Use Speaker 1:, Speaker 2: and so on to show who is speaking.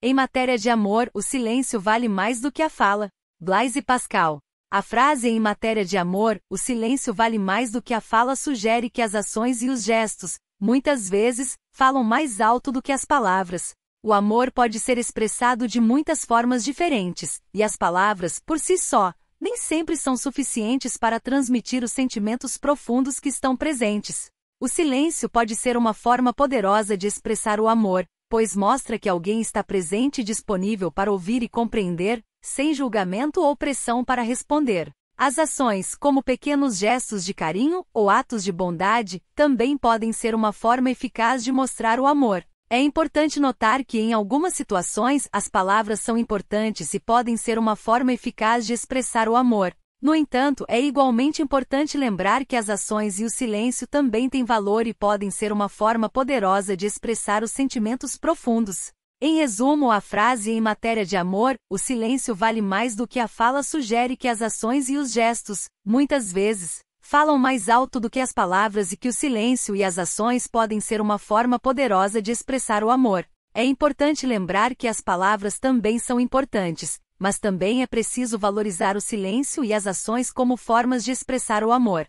Speaker 1: Em matéria de amor, o silêncio vale mais do que a fala. Blaise Pascal. A frase em matéria de amor, o silêncio vale mais do que a fala sugere que as ações e os gestos, muitas vezes, falam mais alto do que as palavras. O amor pode ser expressado de muitas formas diferentes, e as palavras, por si só, nem sempre são suficientes para transmitir os sentimentos profundos que estão presentes. O silêncio pode ser uma forma poderosa de expressar o amor, pois mostra que alguém está presente e disponível para ouvir e compreender, sem julgamento ou pressão para responder. As ações, como pequenos gestos de carinho ou atos de bondade, também podem ser uma forma eficaz de mostrar o amor. É importante notar que, em algumas situações, as palavras são importantes e podem ser uma forma eficaz de expressar o amor. No entanto, é igualmente importante lembrar que as ações e o silêncio também têm valor e podem ser uma forma poderosa de expressar os sentimentos profundos. Em resumo, a frase em matéria de amor, o silêncio vale mais do que a fala sugere que as ações e os gestos, muitas vezes, falam mais alto do que as palavras e que o silêncio e as ações podem ser uma forma poderosa de expressar o amor. É importante lembrar que as palavras também são importantes, mas também é preciso valorizar o silêncio e as ações como formas de expressar o amor.